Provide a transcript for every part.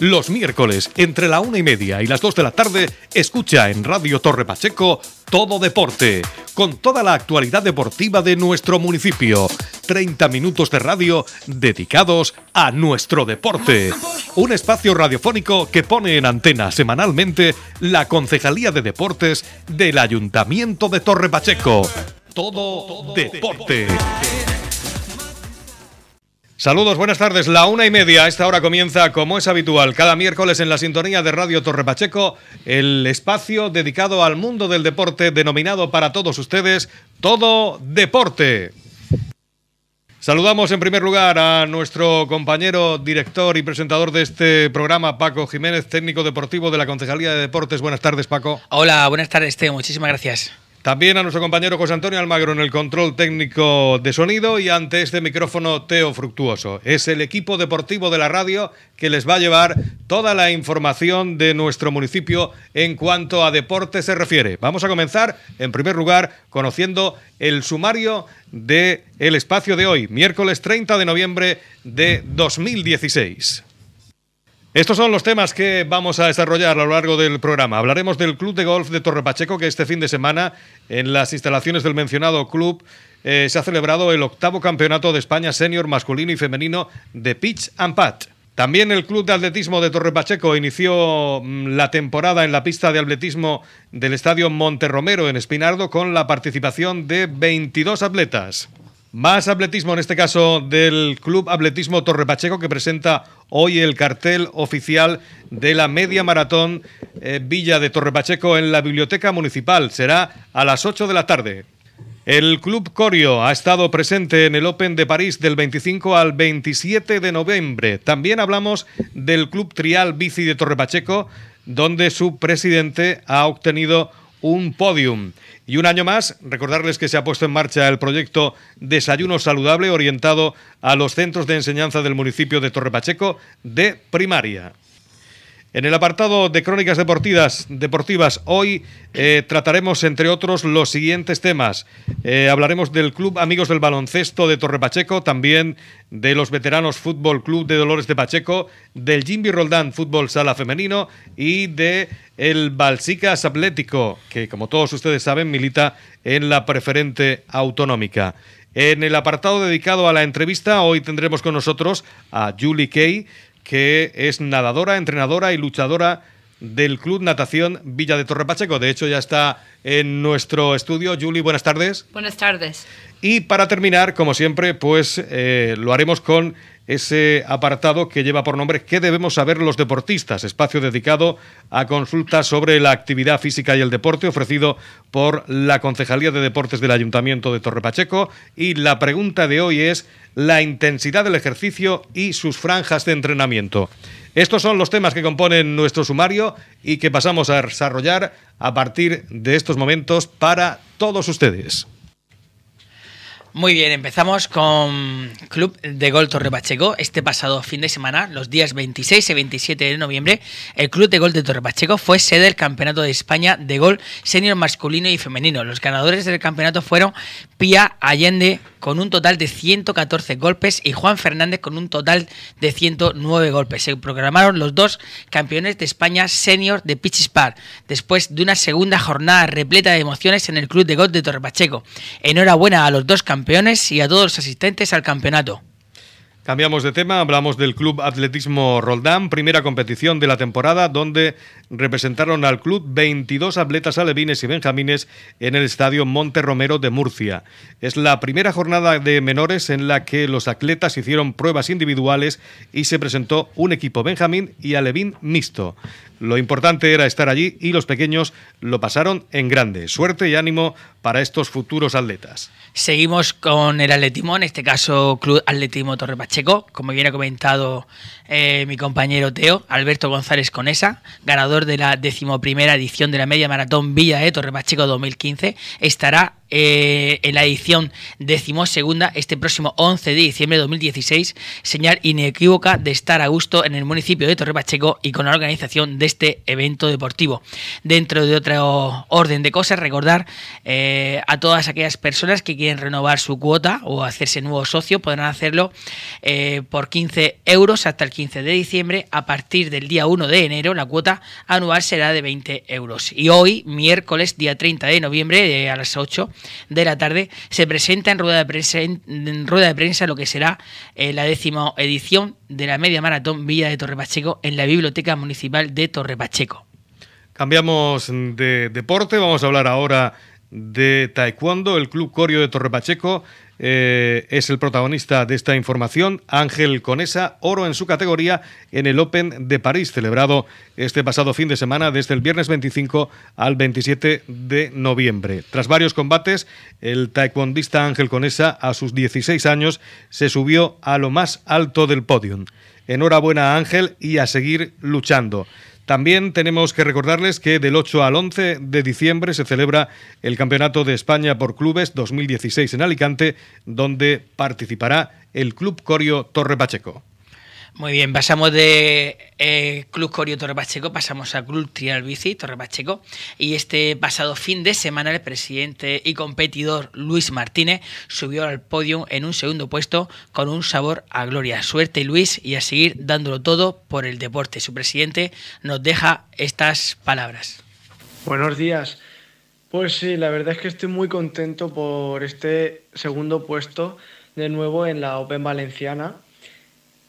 Los miércoles, entre la una y media y las dos de la tarde, escucha en Radio Torre Pacheco Todo Deporte, con toda la actualidad deportiva de nuestro municipio. 30 minutos de radio dedicados a nuestro deporte. Un espacio radiofónico que pone en antena semanalmente la Concejalía de Deportes del Ayuntamiento de Torre Pacheco. Todo, deporte. Saludos, buenas tardes. La una y media, esta hora comienza, como es habitual, cada miércoles en la sintonía de Radio Torre Pacheco, el espacio dedicado al mundo del deporte, denominado para todos ustedes Todo Deporte. Saludamos en primer lugar a nuestro compañero, director y presentador de este programa, Paco Jiménez, técnico deportivo de la Concejalía de Deportes. Buenas tardes, Paco. Hola, buenas tardes, Teo. Muchísimas gracias. También a nuestro compañero José Antonio Almagro en el control técnico de sonido y ante este micrófono Teo Fructuoso. Es el equipo deportivo de la radio que les va a llevar toda la información de nuestro municipio en cuanto a deporte se refiere. Vamos a comenzar, en primer lugar, conociendo el sumario del el espacio de hoy, miércoles 30 de noviembre de 2016. Estos son los temas que vamos a desarrollar a lo largo del programa. Hablaremos del Club de Golf de Torrepacheco, que este fin de semana, en las instalaciones del mencionado club, eh, se ha celebrado el octavo campeonato de España senior masculino y femenino de pitch and pat. También el Club de Atletismo de Torrepacheco inició mm, la temporada en la pista de atletismo del Estadio Monterromero en Espinardo con la participación de 22 atletas. Más atletismo, en este caso del Club Atletismo Torrepacheco, que presenta hoy el cartel oficial de la media maratón eh, Villa de Torrepacheco en la Biblioteca Municipal. Será a las 8 de la tarde. El Club Corio ha estado presente en el Open de París del 25 al 27 de noviembre. También hablamos del Club Trial Bici de Torrepacheco, donde su presidente ha obtenido un podium. Y un año más, recordarles que se ha puesto en marcha el proyecto Desayuno Saludable orientado a los centros de enseñanza del municipio de Torrepacheco de primaria. En el apartado de crónicas deportivas, deportivas hoy eh, trataremos, entre otros, los siguientes temas. Eh, hablaremos del Club Amigos del Baloncesto de Torre Pacheco, también de los veteranos Fútbol Club de Dolores de Pacheco, del Jimmy Roldán Fútbol Sala Femenino y de el Balsicas Atlético, que como todos ustedes saben milita en la preferente autonómica. En el apartado dedicado a la entrevista, hoy tendremos con nosotros a Julie Kay que es nadadora, entrenadora y luchadora del Club Natación Villa de Torrepacheco. De hecho, ya está en nuestro estudio. Julie, buenas tardes. Buenas tardes. Y para terminar, como siempre, pues eh, lo haremos con ese apartado que lleva por nombre ¿Qué debemos saber los deportistas? Espacio dedicado a consultas sobre la actividad física y el deporte ofrecido por la Concejalía de Deportes del Ayuntamiento de Torrepacheco. Y la pregunta de hoy es la intensidad del ejercicio y sus franjas de entrenamiento. Estos son los temas que componen nuestro sumario y que pasamos a desarrollar a partir de estos momentos para todos ustedes. Muy bien, empezamos con Club de Gol Pacheco Este pasado fin de semana, los días 26 y 27 de noviembre, el Club de Gol de Torre Pacheco fue sede del Campeonato de España de Gol Senior Masculino y Femenino. Los ganadores del campeonato fueron Pía Allende con un total de 114 golpes y Juan Fernández con un total de 109 golpes. Se programaron los dos campeones de España senior de Pichispar, después de una segunda jornada repleta de emociones en el Club de Gol de Torre Pacheco Enhorabuena a los dos campeones campeones y a todos los asistentes al campeonato. Cambiamos de tema, hablamos del Club Atletismo Roldán, primera competición de la temporada donde representaron al club 22 atletas alevines y benjamines en el Estadio Monte Romero de Murcia. Es la primera jornada de menores en la que los atletas hicieron pruebas individuales y se presentó un equipo benjamín y alevín mixto. Lo importante era estar allí y los pequeños lo pasaron en grande. Suerte y ánimo para estos futuros atletas. Seguimos con el atletismo, en este caso Club Atletismo Torre Pacheco, como bien ha comentado eh, mi compañero Teo, Alberto González Conesa, ganador de la decimoprimera edición de la media maratón Villa de Torre Pacheco 2015, estará eh, en la edición decimosegunda este próximo 11 de diciembre de 2016, señal inequívoca de estar a gusto en el municipio de Torre Pacheco y con la organización de este evento deportivo. Dentro de otro orden de cosas, recordar eh, a todas aquellas personas que quieren renovar su cuota o hacerse nuevo socio, podrán hacerlo eh, por 15 euros hasta el 15 de diciembre. A partir del día 1 de enero, la cuota anual será de 20 euros. Y hoy, miércoles, día 30 de noviembre, eh, a las 8 de la tarde, se presenta en rueda de prensa, de prensa lo que será la décima edición de la media maratón Villa de Torre Pacheco en la Biblioteca Municipal de Torre Torre Pacheco. Cambiamos de deporte, vamos a hablar ahora de Taekwondo. El Club Corio de Torrepacheco eh, es el protagonista de esta información. Ángel Conesa, oro en su categoría en el Open de París, celebrado este pasado fin de semana desde el viernes 25 al 27 de noviembre. Tras varios combates, el taekwondista Ángel Conesa, a sus 16 años, se subió a lo más alto del podium. Enhorabuena Ángel y a seguir luchando. También tenemos que recordarles que del 8 al 11 de diciembre se celebra el Campeonato de España por Clubes 2016 en Alicante, donde participará el Club Corio Torre Pacheco. Muy bien, pasamos de eh, Club Corio Torre Pacheco, pasamos a Club Trial Bici Torre Y este pasado fin de semana, el presidente y competidor Luis Martínez subió al podio en un segundo puesto con un sabor a gloria. Suerte, Luis, y a seguir dándolo todo por el deporte. Su presidente nos deja estas palabras. Buenos días. Pues sí, la verdad es que estoy muy contento por este segundo puesto de nuevo en la Open Valenciana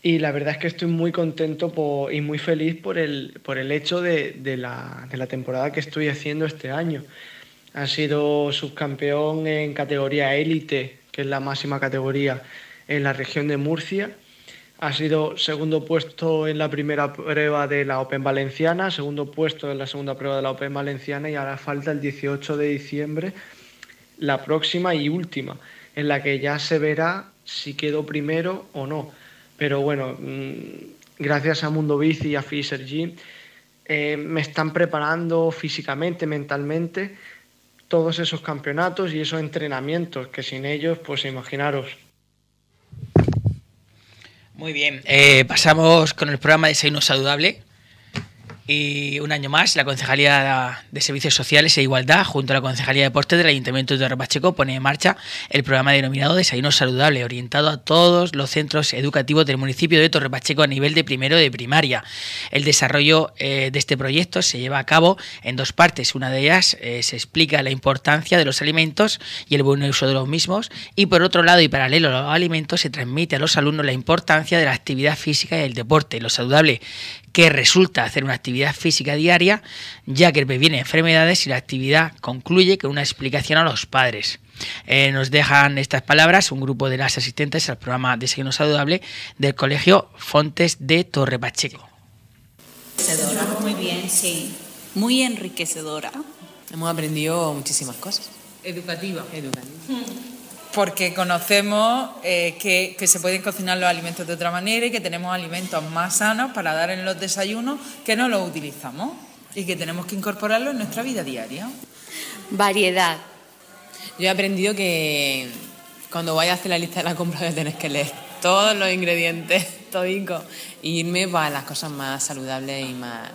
y la verdad es que estoy muy contento y muy feliz por el, por el hecho de, la, de, la, temporada que estoy haciendo este año. Ha sido subcampeón en categoría élite, que es la máxima categoría en la región de Murcia. Ha sido segundo puesto en la primera prueba de la Open Valenciana, segundo puesto en la segunda prueba de la Open Valenciana y ahora falta el 18 de diciembre la próxima y última, en la que ya se verá si quedó primero o no pero bueno, mm, gracias a Mundo Bici y a Fisher G, eh, me están preparando físicamente, mentalmente, todos esos campeonatos y esos entrenamientos, que sin ellos, pues imaginaros. Muy bien, eh, pasamos con el programa de Seino Saludable. Y un año más, la Concejalía de Servicios Sociales e Igualdad, junto a la Concejalía de Deportes del Ayuntamiento de Torrepacheco, pone en marcha el programa denominado Desayuno Saludable, orientado a todos los centros educativos del municipio de Torrepacheco a nivel de primero de primaria. El desarrollo eh, de este proyecto se lleva a cabo en dos partes. Una de ellas eh, se explica la importancia de los alimentos y el buen uso de los mismos. Y por otro lado, y paralelo a los alimentos, se transmite a los alumnos la importancia de la actividad física y el deporte, lo saludable que resulta hacer una actividad física diaria, ya que previene enfermedades y la actividad concluye con una explicación a los padres. Eh, nos dejan estas palabras un grupo de las asistentes al programa de signo Saludable del Colegio Fontes de Torre Pacheco. Enriquecedora, muy bien, sí. Muy enriquecedora. Hemos aprendido muchísimas cosas. Educativa. Educativa. Hmm porque conocemos eh, que, que, se pueden cocinar los alimentos de otra manera y que tenemos alimentos más sanos para dar en los desayunos que no los utilizamos y que tenemos que incorporarlo en nuestra vida diaria. Variedad. Yo he aprendido que cuando vayas a hacer la lista de la compra tenés que leer todos los ingredientes todo y irme para las cosas más saludables y más,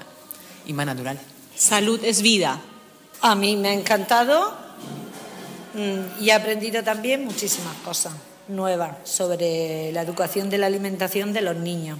y más naturales. Salud es vida. A mí me ha encantado Mm, y he aprendido también muchísimas cosas nuevas sobre la educación de la alimentación de los niños.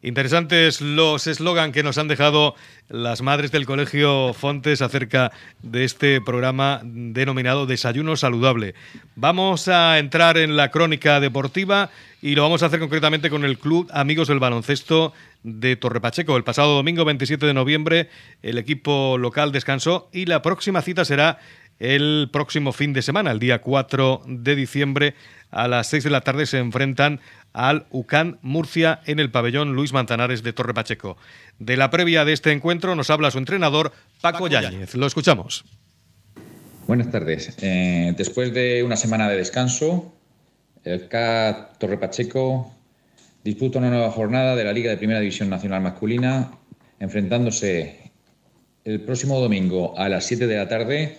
Interesantes los eslogan que nos han dejado las madres del Colegio Fontes acerca de este programa denominado Desayuno Saludable. Vamos a entrar en la crónica deportiva y lo vamos a hacer concretamente con el Club Amigos del Baloncesto de Torrepacheco. El pasado domingo 27 de noviembre el equipo local descansó y la próxima cita será el próximo fin de semana, el día 4 de diciembre, a las 6 de la tarde se enfrentan al UCAN Murcia en el pabellón Luis Manzanares de Torre Pacheco. De la previa de este encuentro nos habla su entrenador Paco, Yáñez. Lo escuchamos. Buenas tardes. Eh, después de una semana de descanso, el CA Torre Pacheco disputa una nueva jornada de la Liga de Primera División Nacional Masculina, enfrentándose el próximo domingo a las 7 de la tarde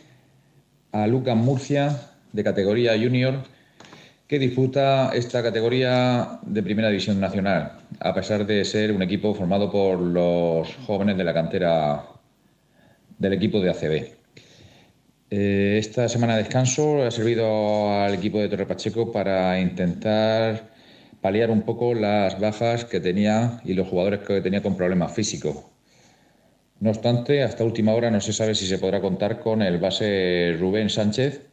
a Lucas Murcia de categoría junior que disputa esta categoría de Primera División Nacional, a pesar de ser un equipo formado por los jóvenes de la cantera del equipo de ACB. Eh, esta semana de descanso ha servido al equipo de Torre Pacheco para intentar paliar un poco las bajas que tenía y los jugadores que tenía con problemas físicos. No obstante, hasta última hora no se sabe si se podrá contar con el base Rubén Sánchez,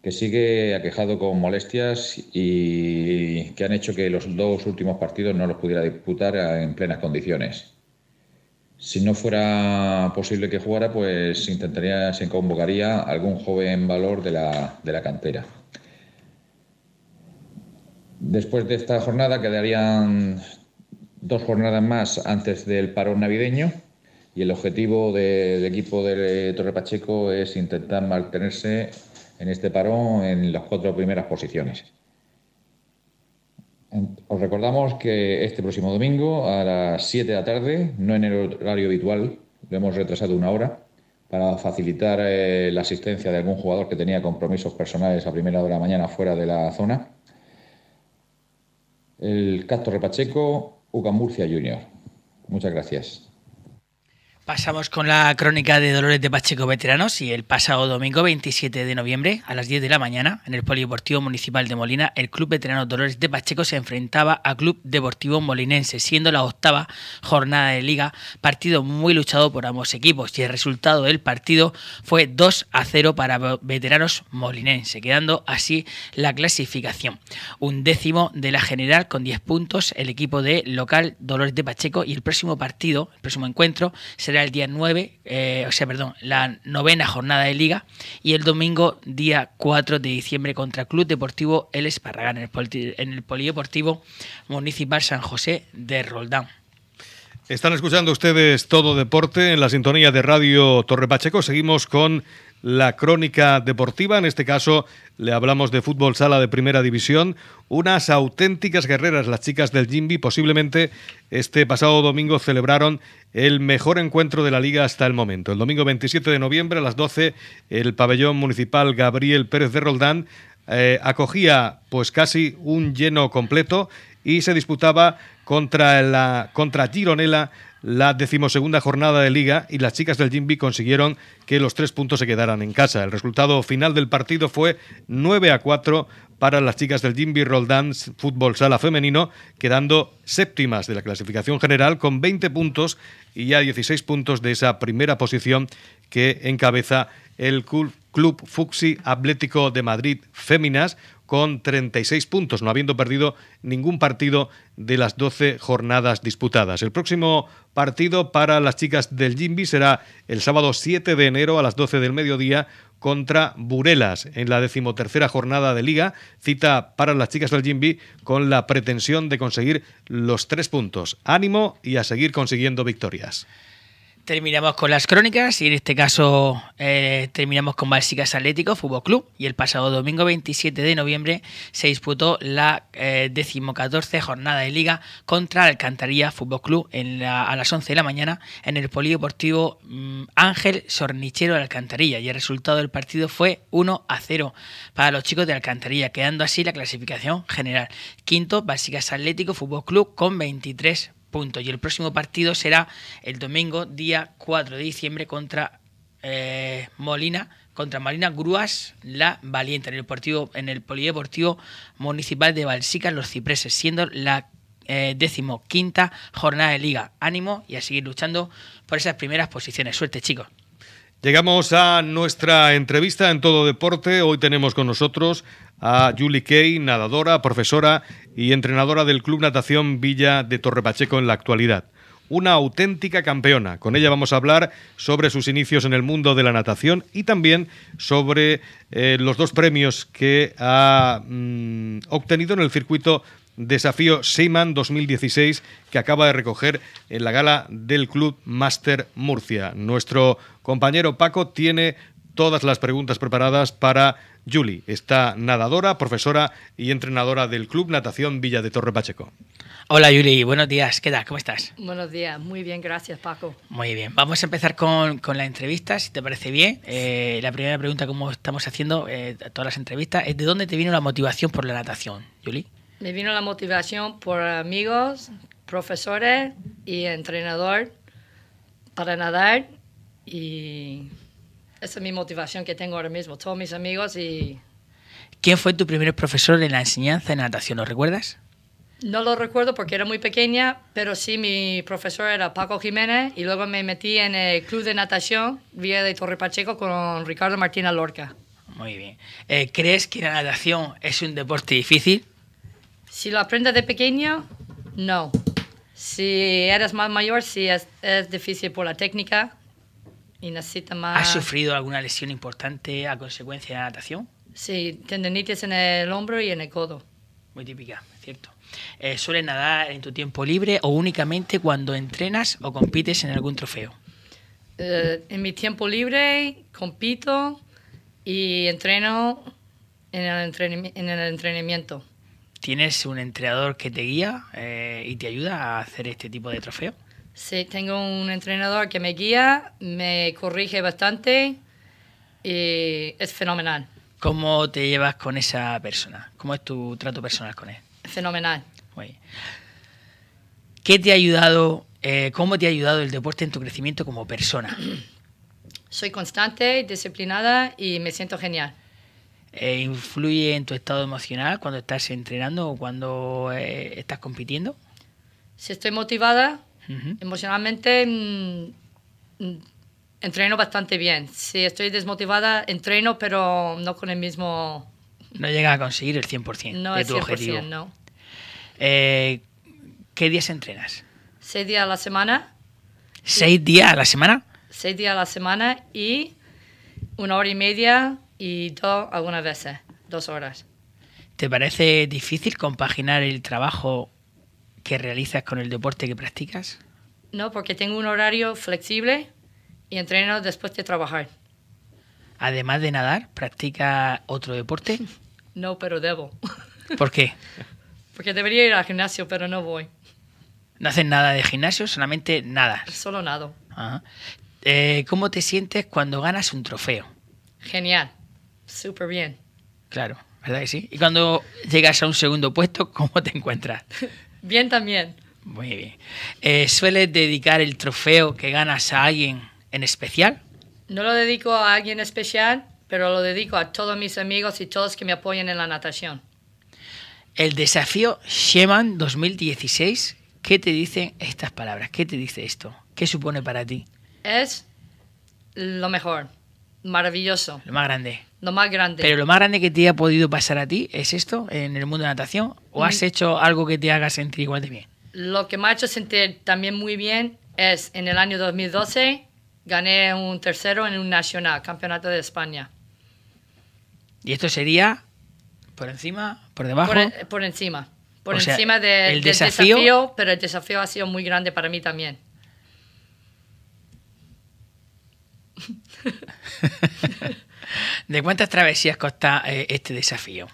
que sigue aquejado con molestias y que han hecho que los dos últimos partidos no los pudiera disputar en plenas condiciones. Si no fuera posible que jugara, pues intentaría, se convocaría algún joven valor de la, de la cantera. Después de esta jornada quedarían dos jornadas más antes del parón navideño y el objetivo del equipo de Torre Pacheco es intentar mantenerse en este parón en las cuatro primeras posiciones. Os recordamos que este próximo domingo a las 7 de la tarde, no en el horario habitual, lo hemos retrasado una hora para facilitar eh, la asistencia de algún jugador que tenía compromisos personales a primera hora de la mañana fuera de la zona. El Castro Repacheco, UCAM Murcia Junior. Muchas gracias. Pasamos con la crónica de Dolores de Pacheco Veteranos y el pasado domingo 27 de noviembre a las 10 de la mañana en el Polideportivo Municipal de Molina el Club Veterano Dolores de Pacheco se enfrentaba a Club Deportivo Molinense siendo la octava jornada de liga partido muy luchado por ambos equipos y el resultado del partido fue 2 a 0 para Veteranos Molinense quedando así la clasificación un décimo de la general con 10 puntos el equipo de local Dolores de Pacheco y el próximo partido el próximo encuentro será el día 9, eh, o sea, perdón, la novena jornada de liga y el domingo día 4 de diciembre contra Club Deportivo El Esparragán en el, en el Polideportivo Municipal San José de Roldán. Están escuchando ustedes Todo Deporte en la sintonía de Radio Torre Pacheco. Seguimos con la crónica deportiva. En este caso le hablamos de fútbol sala de primera división. Unas auténticas guerreras, las chicas del Jimbi. Posiblemente este pasado domingo celebraron el mejor encuentro de la liga hasta el momento. El domingo 27 de noviembre a las 12, el pabellón municipal Gabriel Pérez de Roldán eh, acogía pues casi un lleno completo y se disputaba contra, la, contra la decimosegunda jornada de liga y las chicas del Jimbi consiguieron que los tres puntos se quedaran en casa. El resultado final del partido fue 9 a 4 para las chicas del Jimby Roldán Fútbol Sala Femenino, quedando séptimas de la clasificación general con 20 puntos y ya 16 puntos de esa primera posición que encabeza el Club Fuxi Atlético de Madrid Féminas, con 36 puntos, no habiendo perdido ningún partido de las 12 jornadas disputadas. El próximo partido para las chicas del Jimby será el sábado 7 de enero a las 12 del mediodía contra Burelas en la decimotercera jornada de liga, cita para las chicas del Jimby con la pretensión de conseguir los tres puntos. Ánimo y a seguir consiguiendo victorias. Terminamos con las crónicas y en este caso eh, terminamos con básicas Atlético Fútbol Club y el pasado domingo 27 de noviembre se disputó la eh, jornada de liga contra Alcantarilla Fútbol Club a las 11 de la mañana en el polideportivo mm, Ángel Sornichero de Alcantarilla y el resultado del partido fue 1 a 0 para los chicos de Alcantarilla quedando así la clasificación general. Quinto básicas Atlético Fútbol Club con 23 Punto. Y el próximo partido será el domingo, día 4 de diciembre, contra eh, Molina, contra Molina Grúas La Valiente, en el, en el Polideportivo Municipal de Balsicas, Los Cipreses, siendo la eh, decimoquinta jornada de liga. Ánimo y a seguir luchando por esas primeras posiciones. Suerte, chicos. Llegamos a nuestra entrevista en todo deporte. Hoy tenemos con nosotros a Julie Kay, nadadora, profesora y entrenadora del Club Natación Villa de Torrepacheco en la actualidad. Una auténtica campeona. Con ella vamos a hablar sobre sus inicios en el mundo de la natación y también sobre eh, los dos premios que ha mm, obtenido en el circuito Desafío Seyman 2016 que acaba de recoger en la gala del Club Master Murcia. Nuestro compañero Paco tiene todas las preguntas preparadas para Yuli, Está nadadora, profesora y entrenadora del Club Natación Villa de Torre Pacheco. Hola Yuli, buenos días, ¿qué tal? ¿Cómo estás? Buenos días, muy bien, gracias Paco. Muy bien, vamos a empezar con, la entrevista, si te parece bien. Eh, la primera pregunta, como estamos haciendo eh, todas las entrevistas, es de dónde te vino la motivación por la natación, Julie. Me vino la motivación por amigos, profesores y entrenador para nadar y esa es mi motivación que tengo ahora mismo, todos mis amigos y... ¿Quién fue tu primer profesor en la enseñanza de natación? ¿Lo recuerdas? No lo recuerdo porque era muy pequeña, pero sí mi profesor era Paco Jiménez y luego me metí en el club de natación Vía de Torre Pacheco con Ricardo Martín Alorca. Muy bien. Eh, ¿Crees que la natación es un deporte difícil? Si lo aprendes de pequeño, no. Si eres más mayor, sí es, difícil por la técnica y necesita más. ¿Has sufrido alguna lesión importante a consecuencia de la natación? Sí, tendinitis en el hombro y en el codo. Muy típica, cierto. Eh, ¿Sueles nadar en tu tiempo libre o únicamente cuando entrenas o compites en algún trofeo? Eh, en mi tiempo libre compito y entreno en el entrenamiento. ¿Tienes un entrenador que te guía eh, y te ayuda a hacer este tipo de trofeo? Sí, tengo un entrenador que me guía, me corrige bastante y es fenomenal. ¿Cómo te llevas con esa persona? ¿Cómo es tu trato personal con él? Fenomenal. ¿Qué te ha ayudado, eh, cómo te ha ayudado el deporte en tu crecimiento como persona? Soy constante, disciplinada y me siento genial. Eh, influye en tu estado emocional cuando estás entrenando o cuando eh, estás compitiendo? Si estoy motivada, emocionalmente mm, mm, entreno bastante bien. Si estoy desmotivada, entreno, pero no con el mismo... No llega a conseguir el 100% de tu objetivo. No, eh, ¿Qué días entrenas? Seis días a la semana. ¿Seis días a la semana? Seis días a la semana y una hora y media y dos algunas veces, dos horas. ¿Te parece difícil compaginar el trabajo que realizas con el deporte que practicas? No, porque tengo un horario flexible y entreno después de trabajar. Además de nadar, ¿practica otro deporte? No, pero debo. ¿Por qué? Porque debería ir al gimnasio, pero no voy. ¿No haces nada de gimnasio? ¿Solamente nada? Solo nado. Eh, ¿Cómo te sientes cuando ganas un trofeo? Genial súper bien. Claro, ¿verdad que sí? Y cuando llegas a un segundo puesto, ¿cómo te encuentras? bien también. Muy bien. ¿Suele eh, ¿Sueles dedicar el trofeo que ganas a alguien en especial? No lo dedico a alguien especial, pero lo dedico a todos mis amigos y todos que me apoyan en la natación. El desafío Sheman 2016, ¿qué te dicen estas palabras? ¿Qué te dice esto? ¿Qué supone para ti? Es lo mejor, maravilloso. Lo más grande. Lo más grande. Pero lo más grande que te ha podido pasar a ti es esto, en el mundo de natación, o has mm. hecho algo que te haga sentir igual de bien. Lo que me ha hecho sentir también muy bien es en el año 2012 gané un tercero en un nacional, campeonato de España. ¿Y esto sería por encima, por debajo? Por, e, encima. Por encima del desafío, desafío, pero el desafío ha sido muy grande para mí también. ¿De cuántas travesías consta eh, este desafío?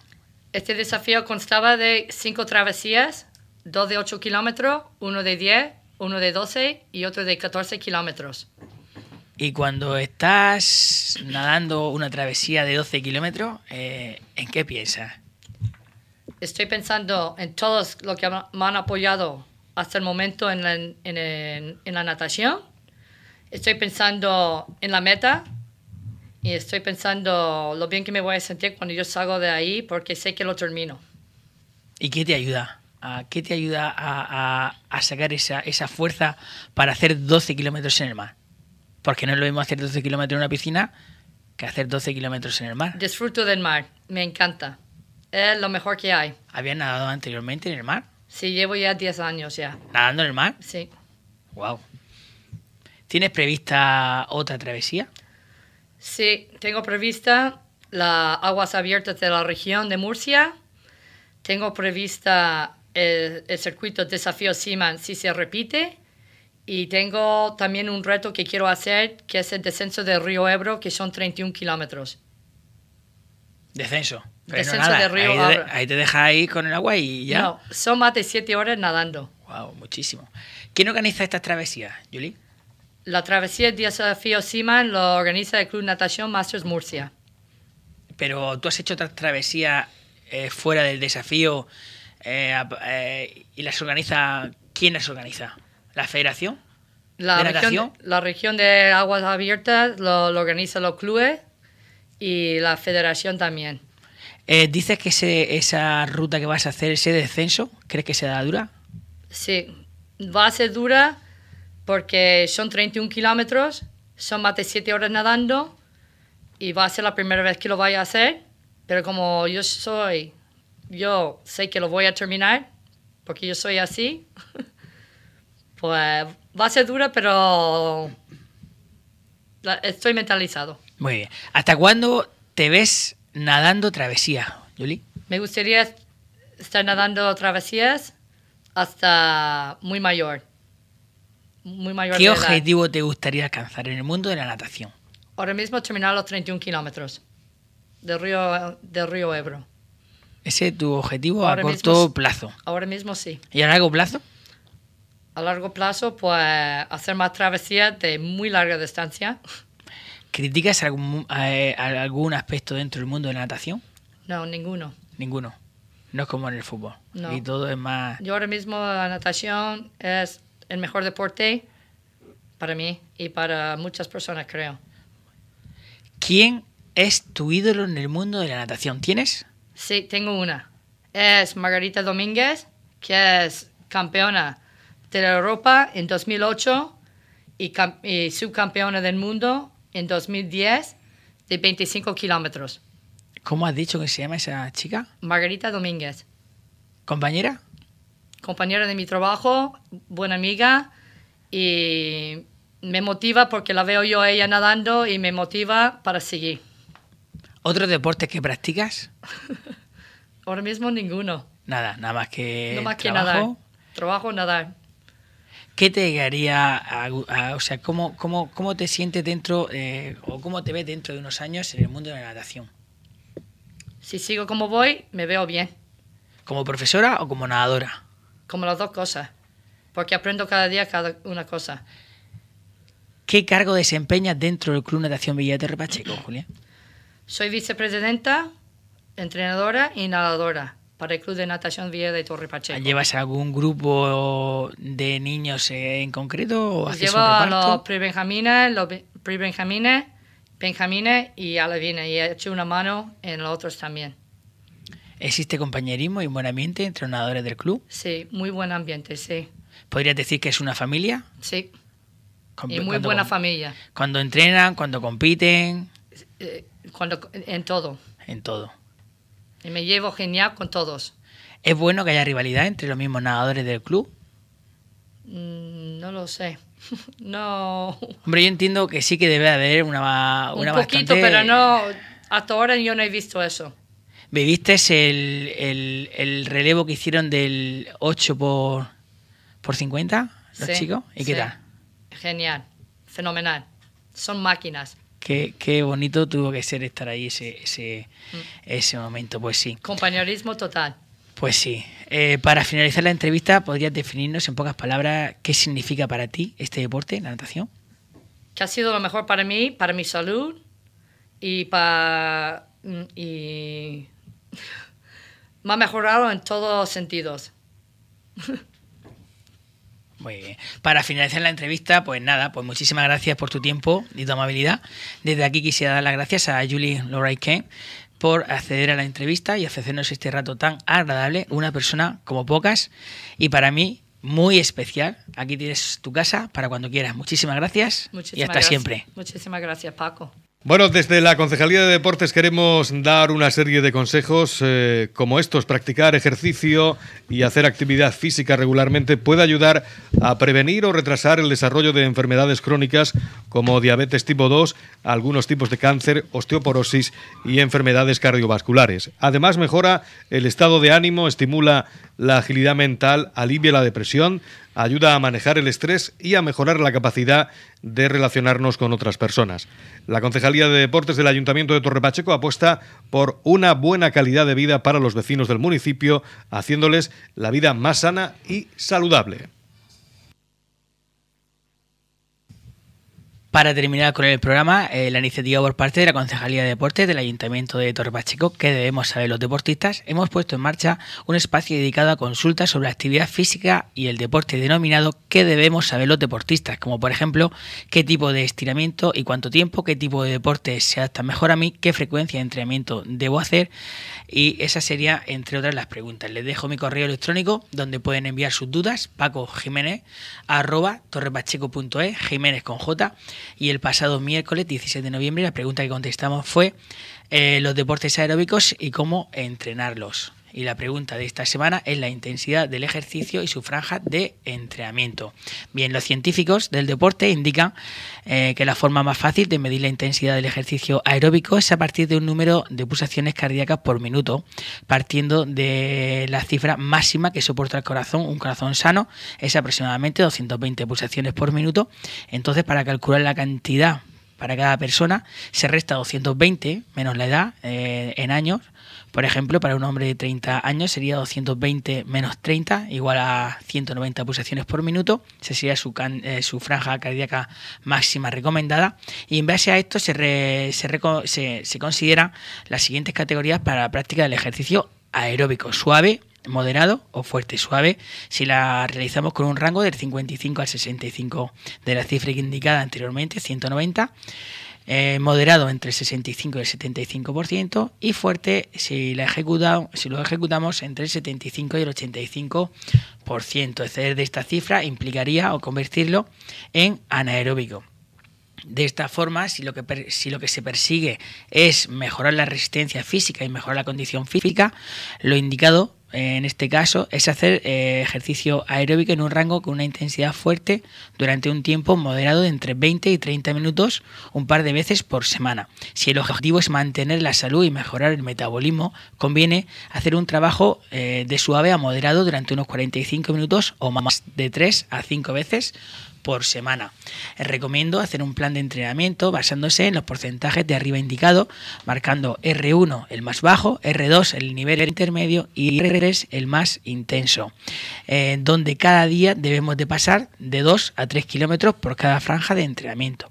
Este desafío constaba de cinco travesías, dos de 8 kilómetros, uno de 10, uno de 12 y otro de 14 kilómetros. Y cuando estás nadando una travesía de 12 kilómetros, eh, ¿en qué piensas? Estoy pensando en todos los que me han apoyado hasta el momento en la natación. Estoy pensando en la meta, y estoy pensando lo bien que me voy a sentir cuando yo salgo de ahí porque sé que lo termino. ¿Y qué te ayuda? ¿Qué te ayuda a, sacar esa, fuerza para hacer 12 kilómetros en el mar? Porque no es lo mismo hacer 12 kilómetros en una piscina que hacer 12 kilómetros en el mar. Disfruto del mar, me encanta. Es lo mejor que hay. ¿Habías nadado anteriormente en el mar? Sí, llevo ya 10 años ya. ¿Nadando en el mar? Sí. Wow. ¿Tienes prevista otra travesía? Sí, tengo prevista las aguas abiertas de la región de Murcia. Tengo prevista el, circuito Desafío Siman, si se repite. Y tengo también un reto que quiero hacer, que es el descenso del río Ebro, que son 31 kilómetros. Descenso. descenso del río Ebro. ahí te dejas ahí con el agua y ya. No, son más de 7 horas nadando. Wow, muchísimo. ¿Quién organiza estas travesías, Julie? La travesía de Desafío Siman lo organiza el Club Natación Masters Murcia. Pero tú has hecho otra travesía eh, fuera del desafío eh, eh, y las organiza. ¿Quién las organiza? ¿La Federación? La, región, la región de aguas abiertas lo, lo, organiza los clubes y la Federación también. ¿Dices que esa ruta que vas a hacer, ese descenso, crees que será dura? Sí, va a ser dura porque son 31 kilómetros, son más de 7 horas nadando y va a ser la primera vez que lo vaya a hacer, pero como yo soy, yo sé que lo voy a terminar, porque yo soy así, pues va a ser dura, pero estoy mentalizado. Muy bien. ¿Hasta cuándo te ves nadando travesía, Yuli? Me gustaría estar nadando travesías hasta muy mayor. ¿Qué objetivo te gustaría alcanzar en el mundo de la natación? Ahora mismo terminar los 31 kilómetros del río, del río Ebro. ¿Ese es tu objetivo a corto plazo? Ahora mismo sí. ¿Y a largo plazo? A largo plazo, pues hacer más travesías de muy larga distancia. ¿Criticas algún, eh, algún aspecto dentro del mundo de la natación? No, ninguno. Ninguno. No es como en el fútbol. No. Y todo es más... Yo ahora mismo la natación es el mejor deporte para mí y para muchas personas, creo. ¿Quién es tu ídolo en el mundo de la natación? ¿Tienes? Sí, tengo una. Es Margarita Domínguez, que es campeona de Europa en 2008 y, subcampeona del mundo en 2010 de 25 kilómetros. ¿Cómo has dicho que se llama esa chica? Margarita Domínguez. ¿Compañera? compañera de mi trabajo, buena amiga, y me motiva porque la veo yo a ella nadando y me motiva para seguir. ¿Otros deportes que practicas? Ahora mismo ninguno. Nada, nada más que. trabajo. nadar. Trabajo, nadar. ¿Qué te llegaría o sea, cómo, cómo, te sientes dentro eh, o cómo te ves dentro de unos años en el mundo de la natación? Si sigo como voy, me veo bien. ¿Como profesora o como nadadora? como las dos cosas, porque aprendo cada día cada una cosa. ¿Qué cargo desempeñas dentro del Club Natación Villa de Pacheco, Julia? Soy vicepresidenta, entrenadora y nadadora para el Club de Natación Villa de Torre Pacheco. ¿Llevas algún grupo de niños en concreto? Llevo a los prebenjamines, los prebenjamines, benjamines y alevines. Y echo una mano en los otros también. ¿Existe compañerismo y buen ambiente entre los nadadores del club? Sí, muy buen ambiente, sí. ¿Podrías decir que es una familia? Sí. y muy buena familia. Cuando entrenan, cuando compiten. Eh, cuando, en todo. En todo. Y me llevo genial con todos. ¿Es bueno que haya rivalidad entre los mismos nadadores del club? Mm, no lo sé. no. Hombre, yo entiendo que sí que debe haber una. Un poquito, pero no. Hasta ahora yo no he visto eso. ¿Viviste el, el, relevo que hicieron del 8 por, 50, los chicos? ¿Y qué tal? Genial, fenomenal. Son máquinas. Qué, bonito tuvo que ser estar ahí ese, mm. momento, pues sí. Compañerismo total. Pues sí. Eh, para finalizar la entrevista, ¿podrías definirnos en pocas palabras qué significa para ti este deporte, la natación? Que ha sido lo mejor para mí, para mi salud y para me ha mejorado en todos sentidos. Muy bien. Para finalizar la entrevista, pues nada, pues muchísimas gracias por tu tiempo y tu amabilidad. Desde aquí quisiera dar las gracias a Julie loray Kane por acceder a la entrevista y ofrecernos este rato tan agradable, una persona como pocas y para mí muy especial. Aquí tienes tu casa para cuando quieras. Muchísimas gracias y hasta siempre. Muchísimas gracias, Paco. Bueno, desde la Concejalía de Deportes queremos dar una serie de consejos eh, como estos. Practicar ejercicio y hacer actividad física regularmente puede ayudar a prevenir o retrasar el desarrollo de enfermedades crónicas como diabetes tipo 2, algunos tipos de cáncer, osteoporosis y enfermedades cardiovasculares. Además, mejora el estado de ánimo, estimula la agilidad mental, alivia la depresión, ayuda a manejar el estrés y a mejorar la capacidad de relacionarnos con otras personas. La Concejalía de Deportes del Ayuntamiento de Torrepacheco apuesta por una buena calidad de vida para los vecinos del municipio, haciéndoles la vida más sana y saludable. Para terminar con el programa, eh, la iniciativa por parte de la Concejalía de Deportes del Ayuntamiento de torrepacheco Pacheco, que debemos saber los deportistas, hemos puesto en marcha un espacio dedicado a consultas sobre la actividad física y el deporte denominado ¿Qué debemos saber los deportistas? Como por ejemplo, qué tipo de estiramiento y cuánto tiempo, qué tipo de deporte se adapta mejor a mí, qué frecuencia de entrenamiento debo hacer y esa sería, entre otras, las preguntas. Les dejo mi correo electrónico donde pueden enviar sus dudas, paco jiménez arroba torrepacheco.es, jiménez con J y el pasado miércoles 16 de noviembre la pregunta que contestamos fue eh, los deportes aeróbicos y cómo entrenarlos. Y la pregunta de esta semana es la intensidad del ejercicio y su franja de entrenamiento. Bien, los científicos del deporte indican eh, que la forma más fácil de medir la intensidad del ejercicio aeróbico es a partir de un número de pulsaciones cardíacas por minuto, partiendo de la cifra máxima que soporta el corazón. Un corazón sano es aproximadamente 220 pulsaciones por minuto. Entonces, para calcular la cantidad para cada persona, se resta 220 menos la edad eh, en años por ejemplo, para un hombre de 30 años sería 220 menos 30, igual a 190 pulsaciones por minuto. Esa sería eh, su, franja cardíaca máxima recomendada. Y en base a esto se, se, se consideran las siguientes categorías para la práctica del ejercicio aeróbico suave, moderado o fuerte suave si la realizamos con un rango del 55 al 65 de la cifra indicada anteriormente, 190. Eh, moderado entre 65 y el 75% y fuerte si, lo ejecutamos entre el 75 y el 85%. Exceder de esta cifra implicaría o convertirlo en anaeróbico. De esta forma, si lo, que, si lo que se persigue es mejorar la resistencia física y mejorar la condición física, lo indicado en este caso, es hacer eh, ejercicio aeróbico en un rango con una intensidad fuerte durante un tiempo moderado de entre 20 y 30 minutos un par de veces por semana. Si el objetivo es mantener la salud y mejorar el metabolismo, conviene hacer un trabajo eh, de suave a moderado durante unos 45 minutos o más de 3 a 5 veces por semana. Recomiendo hacer un plan de entrenamiento basándose en los porcentajes de arriba indicado, marcando R1 el más bajo, R2 el nivel intermedio y R3 el más intenso, eh, donde cada día debemos de pasar de 2 a 3 kilómetros por cada franja de entrenamiento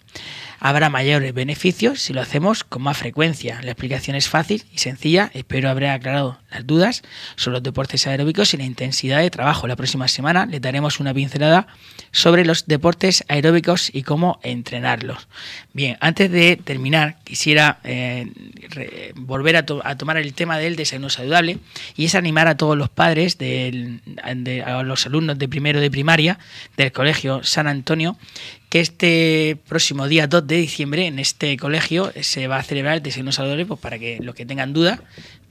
habrá mayores beneficios si lo hacemos con más frecuencia. La explicación es fácil y sencilla. Espero haber aclarado las dudas sobre los deportes aeróbicos y la intensidad de trabajo. La próxima semana le daremos una pincelada sobre los deportes aeróbicos y cómo entrenarlos. Bien, antes de terminar, quisiera eh, volver a, tomar el tema del desayuno saludable y es animar a todos los padres, de, a los alumnos de primero de primaria del Colegio San Antonio, que este próximo día 2 de diciembre en este colegio se va a celebrar el designos pues para que los que tengan dudas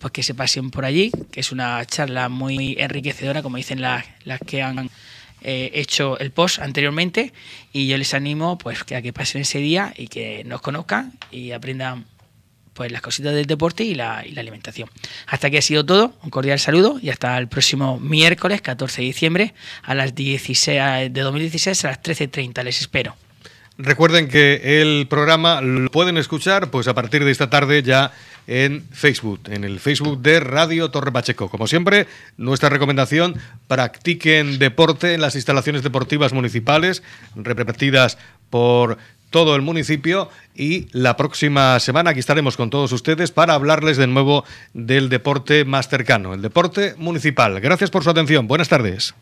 pues que se pasen por allí, que es una charla muy enriquecedora, como dicen las, que han eh, hecho el post anteriormente y yo les animo pues que a que pasen ese día y que nos conozcan y aprendan pues las cositas del deporte y la, alimentación. Hasta aquí ha sido todo, un cordial saludo y hasta el próximo miércoles 14 de diciembre a las 16 de 2016 a las 13.30 les espero. Recuerden que el programa lo pueden escuchar pues a partir de esta tarde ya en Facebook, en el Facebook de Radio Torre Pacheco. Como siempre, nuestra recomendación, practiquen deporte en las instalaciones deportivas municipales, repetidas por todo el municipio y la próxima semana aquí estaremos con todos ustedes para hablarles de nuevo del deporte más cercano, el deporte municipal. Gracias por su atención. Buenas tardes.